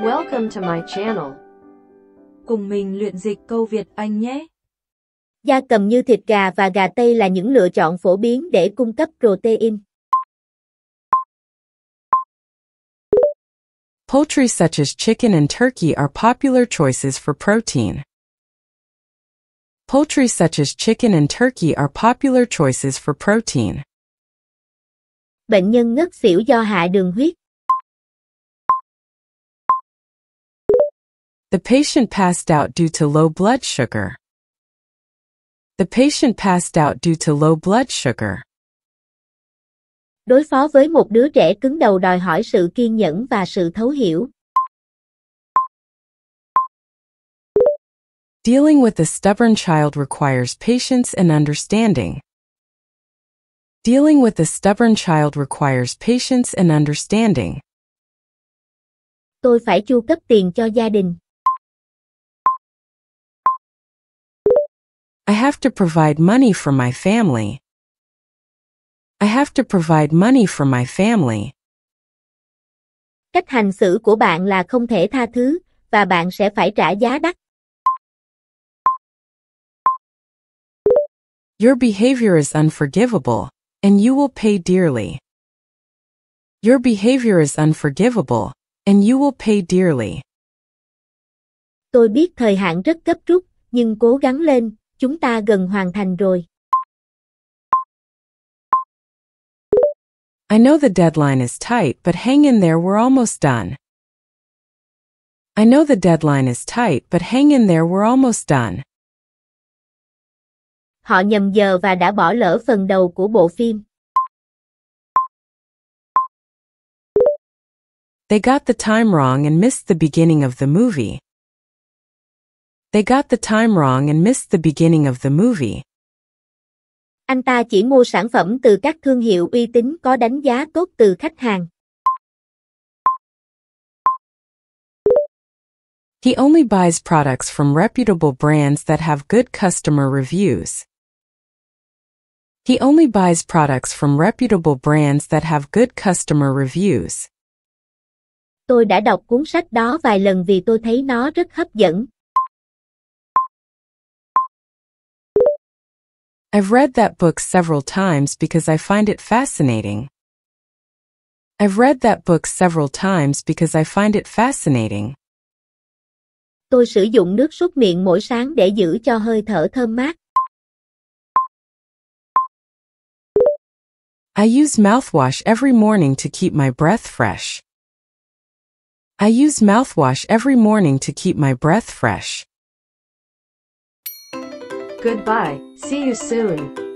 Welcome to my channel. Cùng mình luyện dịch câu Việt Anh nhé. Gia cầm như thịt gà và gà tây là những lựa chọn phổ biến để cung cấp protein. Poultry such as chicken and turkey are popular choices for protein. Poultry such as chicken and turkey are popular choices for protein. Bệnh nhân ngất xỉu do hạ đường huyết. The patient passed out due to low blood sugar. The patient passed out due to low blood sugar. Đối phó với một đứa trẻ cứng đầu đòi hỏi sự kiên nhẫn và sự thấu hiểu. Dealing with a stubborn child requires patience and understanding. Dealing with a stubborn child requires patience and understanding. Tôi phải chu cấp tiền cho gia đình. I have to provide money for my family. I have to provide money for my family. Cách hành xử của bạn là không thể tha thứ và bạn sẽ phải trả giá đắt. Your behavior is unforgivable and you will pay dearly. Your behavior is unforgivable and you will pay dearly. Tôi biết thời hạn rất gấp rút, nhưng cố gắng lên, chúng ta gần hoàn thành rồi. I know the deadline is tight, but hang in there, we're almost done. I know the deadline is tight, but hang in there, we're almost done. Họ nhầm giờ và đã bỏ lỡ phần đầu của bộ phim. They got the time wrong and missed the beginning of the movie. They got the time wrong and missed the beginning of the movie. Anh ta chỉ mua sản phẩm từ các thương hiệu uy tín có đánh giá tốt từ khách hàng. He only buys products from reputable brands that have good customer reviews. He only buys products from reputable brands that have good customer reviews. Tôi đã đọc cuốn sách đó vài lần vì tôi thấy nó rất hấp dẫn. I've read that book several times because I find it fascinating. I've read that book several times because I find it fascinating. Tôi sử dụng nước súc miệng mỗi sáng để giữ cho hơi thở thơm mát. I use mouthwash every morning to keep my breath fresh. I use mouthwash every morning to keep my breath fresh. Goodbye, see you soon.